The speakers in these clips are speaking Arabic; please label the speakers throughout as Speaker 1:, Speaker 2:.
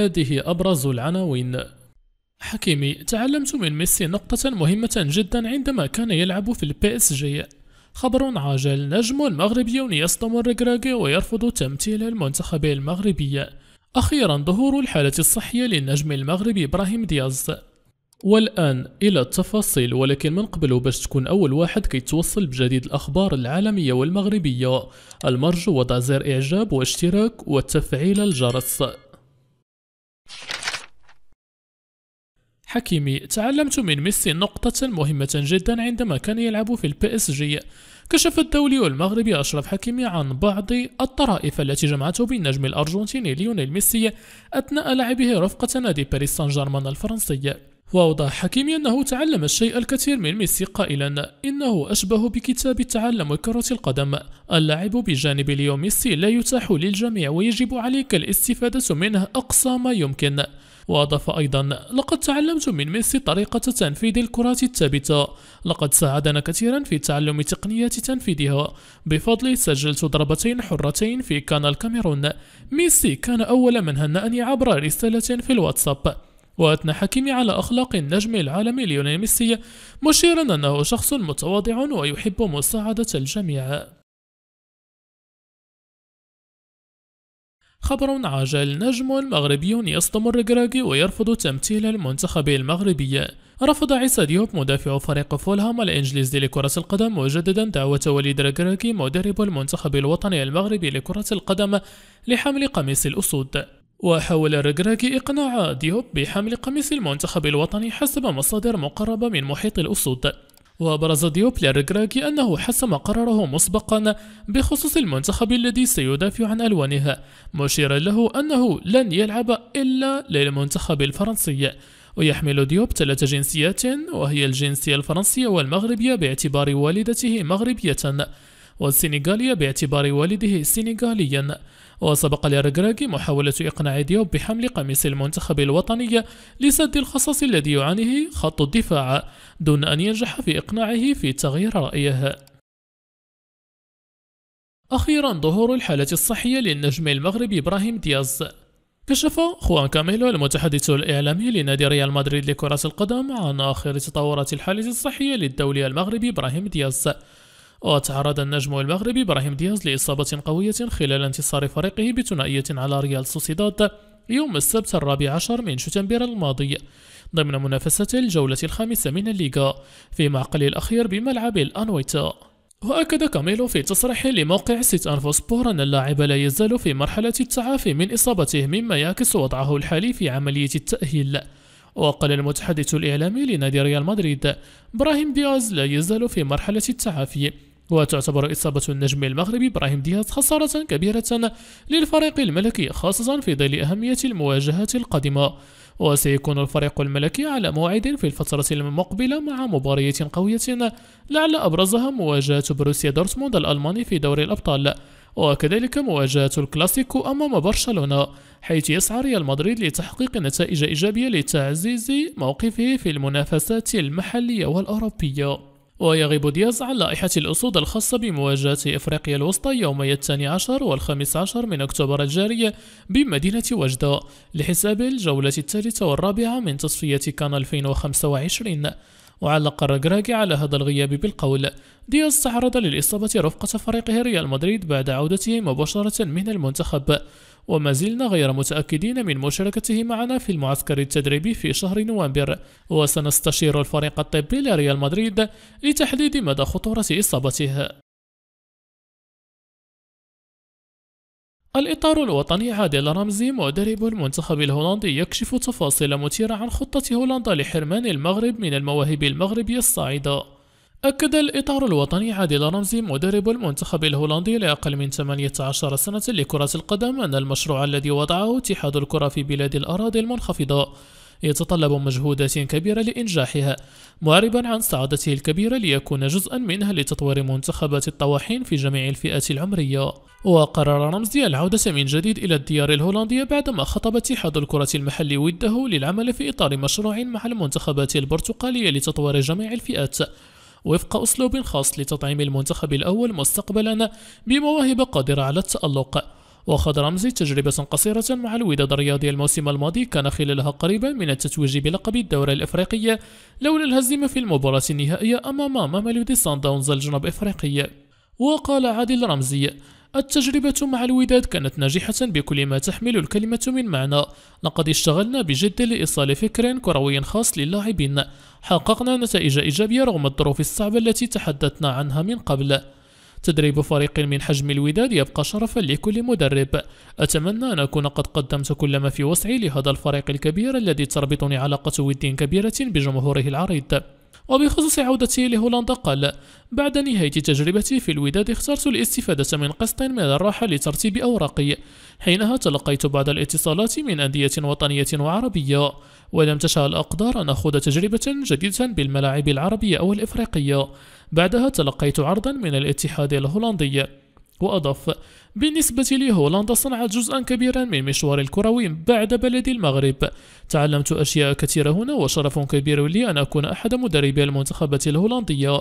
Speaker 1: هذه أبرز العناوين حكيمي تعلمت من ميسي نقطة مهمة جدا عندما كان يلعب في البي اس جي خبر عاجل نجم مغربي يصدم الركراكي ويرفض تمثيل المنتخب المغربي أخيرا ظهور الحالة الصحية للنجم المغربي إبراهيم دياز والآن إلى التفاصيل ولكن من قبل باش تكون أول واحد كيتوصل بجديد الأخبار العالمية والمغربية المرجو وضع زر إعجاب واشتراك وتفعيل الجرس حكيمي تعلمت من ميسي نقطة مهمة جدا عندما كان يلعب في البي اس جي كشف الدولي المغربي أشرف حكيمي عن بعض الطرائف التي جمعته بالنجم الأرجنتيني ليونيل ميسي أثناء لعبه رفقة نادي باريس سان جيرمان الفرنسي وأوضح حكيمي أنه تعلم الشيء الكثير من ميسي قائلا إنه أشبه بكتاب تعلم كرة القدم اللعب بجانب ليو ميسي لا يتاح للجميع ويجب عليك الاستفادة منه أقصى ما يمكن وأضاف أيضا لقد تعلمت من ميسي طريقة تنفيذ الكرات الثابتة لقد ساعدنا كثيرا في تعلم تقنية تنفيذها بفضله سجلت ضربتين حرتين في كان الكاميرون ميسي كان أول من هنأني عبر رسالة في الواتساب وأثنى حكيمي على أخلاق النجم العالمي ليونيل ميسي مشيرا أنه شخص متواضع ويحب مساعدة الجميع خبر عاجل نجم مغربي يستمر جراجي ويرفض تمثيل المنتخب المغربي رفض عيسى ديوب مدافع فريق فولهام الإنجليزي لكرة القدم مجددا دعوة وليد ركراكي مدرب المنتخب الوطني المغربي لكرة القدم لحمل قميص الأسود وحاول ركراكي إقناع ديوب بحمل قميص المنتخب الوطني حسب مصادر مقربة من محيط الأسود وبرز ديوب للركراكي أنه حسم قراره مسبقا بخصوص المنتخب الذي سيدافع عن ألوانها مشيرا له أنه لن يلعب إلا للمنتخب الفرنسي ويحمل ديوب ثلاث جنسيات وهي الجنسية الفرنسية والمغربية باعتبار والدته مغربية والسنغالية باعتبار والده سنغاليا وسبق لرجراجي محاولة إقناع ديوب بحمل قميص المنتخب الوطني لسد الخصص الذي يعانيه خط الدفاع دون أن ينجح في إقناعه في تغيير رأيه أخيرا ظهور الحالة الصحية للنجم المغربي إبراهيم دياز كشف خوان كاميلو المتحدث الإعلامي لنادي ريال مدريد لكرة القدم عن آخر تطورات الحالة الصحية للدولي المغربي إبراهيم دياز وتعرض النجم المغربي إبراهيم دياز لإصابة قوية خلال انتصار فريقه بثنائية على ريال سوسيداد يوم السبت الرابع عشر من شتنبر الماضي ضمن منافسة الجولة الخامسة من الليغا في معقل الأخير بملعب الأنويتا وأكد كاميلو في تصريح لموقع سيت أنفو سبور أن اللاعب لا يزال في مرحلة التعافي من إصابته مما يعكس وضعه الحالي في عملية التأهيل وقال المتحدث الإعلامي لنادي ريال مدريد إبراهيم دياز لا يزال في مرحلة التعافي وتعتبر إصابة النجم المغربي إبراهيم دياز خسارة كبيرة للفريق الملكي خاصة في ظل أهمية المواجهات القادمة وسيكون الفريق الملكي على موعد في الفترة المقبلة مع مباراة قوية لعل أبرزها مواجهة بروسيا دورتموند الألماني في دوري الأبطال وكذلك مواجهة الكلاسيكو أمام برشلونة حيث يسعى ريال مدريد لتحقيق نتائج إيجابية لتعزيز موقفه في المنافسات المحلية والأوروبية ويغيب دياز عن لائحة الأسود الخاصة بمواجهة إفريقيا الوسطى يومي الثاني عشر والخامس عشر من أكتوبر الجاري بمدينة وجدة لحساب الجولة الثالثة والرابعة من تصفية كان 2025 وعلق الركراكي على هذا الغياب بالقول دياز تعرض للإصابة رفقة فريقه ريال مدريد بعد عودته مباشرة من المنتخب وما زلنا غير متأكدين من مشاركته معنا في المعسكر التدريبي في شهر نوفمبر وسنستشير الفريق الطبي لريال مدريد لتحديد مدى خطورة إصابته الإطار الوطني عادل رمزي مدرب المنتخب الهولندي يكشف تفاصيل مثيرة عن خطة هولندا لحرمان المغرب من المواهب المغربية الصاعدة أكد الإطار الوطني عادل رمزي مدرب المنتخب الهولندي لأقل من 18 سنة لكرة القدم أن المشروع الذي وضعه اتحاد الكرة في بلاد الأراضي المنخفضة يتطلب مجهودات كبيرة لإنجاحها معربا عن سعادته الكبيرة ليكون جزءا منها لتطوير منتخبات الطواحين في جميع الفئات العمرية وقرر رمزي العودة من جديد إلى الديار الهولندية بعدما خطب اتحاد الكرة المحلي وده للعمل في إطار مشروع مع المنتخبات البرتقالية لتطوير جميع الفئات وفق أسلوب خاص لتطعيم المنتخب الأول مستقبلا بمواهب قادرة على التألق وخد رمزي تجربة قصيرة مع الوداد الرياضي الموسم الماضي كان خلالها قريبا من التتويج بلقب الدورة الإفريقية لولا الهزيمة في المباراة النهائية أمام ماميلودي سان داونز الجنوب إفريقي وقال عادل رمزي التجربة مع الوداد كانت ناجحة بكل ما تحمل الكلمة من معنى لقد اشتغلنا بجد لإيصال فكر كروي خاص للاعبين حققنا نتائج إيجابية رغم الظروف الصعبة التي تحدثنا عنها من قبل تدريب فريق من حجم الوداد يبقى شرفا لكل مدرب أتمنى أن أكون قد قدمت كل ما في وسعي لهذا الفريق الكبير الذي تربطني علاقة ود كبيرة بجمهوره العريض وبخصوص عودته لهولندا قال بعد نهاية تجربتي في الوداد اخترت الاستفادة من قسط من الراحة لترتيب أوراقي حينها تلقيت بعض الاتصالات من أندية وطنية وعربية ولم تشاء الأقدار أن أخوض تجربة جديدة بالملاعب العربية أو الإفريقية بعدها تلقيت عرضا من الاتحاد الهولندي وأضاف بالنسبة لي هولندا صنعت جزءا كبيرا من مشواري الكروي بعد بلدي المغرب تعلمت أشياء كثيرة هنا وشرف كبير لي أن أكون أحد مدربي المنتخبة الهولندية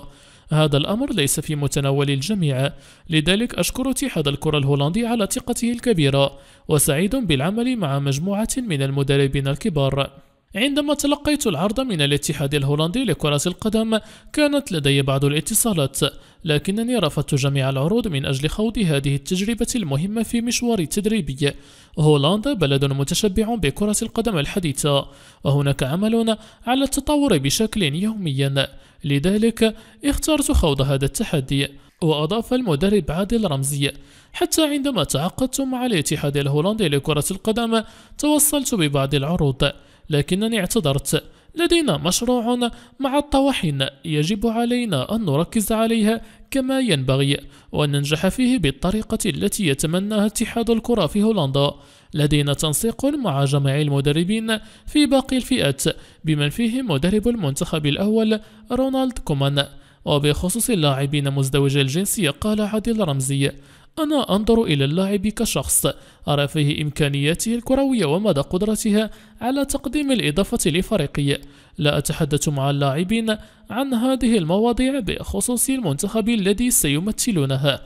Speaker 1: هذا الأمر ليس في متناول الجميع لذلك أشكر اتحاد الكرة الهولندي على ثقته الكبيرة وسعيد بالعمل مع مجموعة من المدربين الكبار عندما تلقيت العرض من الاتحاد الهولندي لكرة القدم كانت لدي بعض الاتصالات لكنني رفضت جميع العروض من أجل خوض هذه التجربة المهمة في مشواري التدريبي هولندا بلد متشبع بكرة القدم الحديثة وهناك عمل على التطور بشكل يومي لذلك اخترت خوض هذا التحدي وأضاف المدرب عادل رمزي حتى عندما تعاقدت مع الاتحاد الهولندي لكرة القدم توصلت ببعض العروض لكنني اعتذرت لدينا مشروع مع الطواحين يجب علينا أن نركز عليها كما ينبغي وأن ننجح فيه بالطريقة التي يتمناها اتحاد الكرة في هولندا لدينا تنسيق مع جميع المدربين في باقي الفئات بمن فيهم مدرب المنتخب الأول رونالد كومان وبخصوص اللاعبين مزدوجي الجنس قال عادل رمزي أنا أنظر إلى اللاعب كشخص أرى فيه إمكانياته الكروية ومدى قدرتها على تقديم الإضافة لفريقي لا أتحدث مع اللاعبين عن هذه المواضيع بخصوص المنتخب الذي سيمثلونها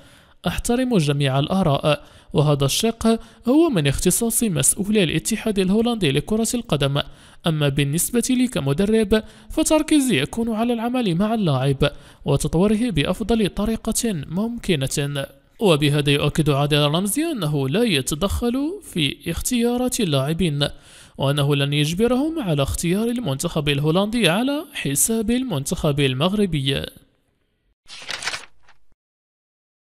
Speaker 1: أحترم جميع الآراء وهذا الشق هو من اختصاص مسؤولي الاتحاد الهولندي لكرة القدم أما بالنسبة لي كمدرب فتركيزي يكون على العمل مع اللاعب وتطوره بأفضل طريقة ممكنة وبهذا يؤكد عادل رمزي أنه لا يتدخل في اختيارات اللاعبين وأنه لن يجبرهم على اختيار المنتخب الهولندي على حساب المنتخب المغربي